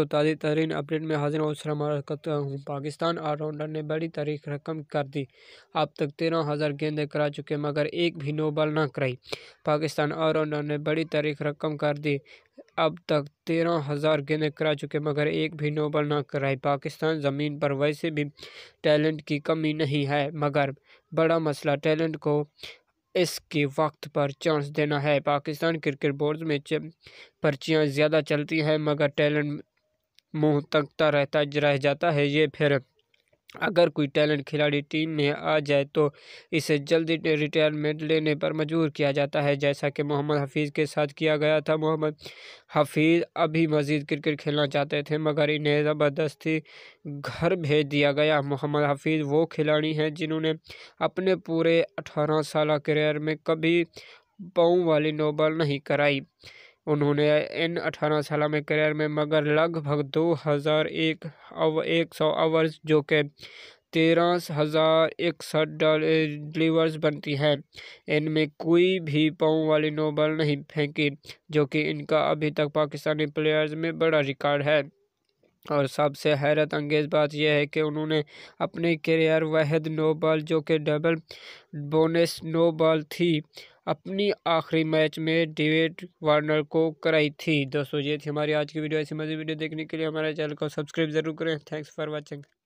तो ताज़ी तरीन अपडेट में हाजिर और सलाम करता हूँ पाकिस्तान ऑलराउंडर ने बड़ी तारीख रकम कर दी अब तक तेरह हज़ार गेंदें करा चुके मगर एक भी नो बॉल ना कराई पाकिस्तान ऑलराउंडर ने बड़ी तारीख रकम कर दी अब तक तेरह हज़ार गेंदें करा चुके मगर एक भी नो बॉल ना कराई पाकिस्तान ज़मीन पर वैसे भी टैलेंट की कमी नहीं है मगर बड़ा मसला टैलेंट को इसके वक्त पर चांस देना है पाकिस्तान क्रिकेट बोर्ड में पर्चियाँ ज़्यादा चलती हैं मगर टैलेंट मुँह तकता रहता रह जाता है ये फिर अगर कोई टैलेंट खिलाड़ी टीम में आ जाए तो इसे जल्दी रिटायरमेंट लेने पर मजबूर किया जाता है जैसा कि मोहम्मद हफीज़ के साथ किया गया था मोहम्मद हफीज़ अभी मज़ीद क्रिकेट खेलना चाहते थे मगर इन्हें ज़बरदस्ती घर भेज दिया गया मोहम्मद हफीज़ वो खिलाड़ी हैं जिन्होंने अपने पूरे अठारह साल करियर में कभी पाँव वाली नोबल नहीं कराई उन्होंने इन अठारह साल में करियर में मगर लगभग दो हज़ार एक अव एक सौ आवर्स जो कि तेरह हज़ार इकसठ डिलीवर्स बनती हैं इनमें कोई भी पाँव वाली नोबल नहीं फेंकी जो कि इनका अभी तक पाकिस्तानी प्लेयर्स में बड़ा रिकॉर्ड है और सबसे हैरत अंगेज़ बात यह है कि उन्होंने अपने करियर वहद नो बॉल जो कि डबल बोनस नो बॉल थी अपनी आखिरी मैच में डेविड वार्नर को कराई थी दोस्तों ये थी हमारी आज की वीडियो ऐसी मज़े वीडियो देखने के लिए हमारे चैनल को सब्सक्राइब जरूर करें थैंक्स फॉर वॉचिंग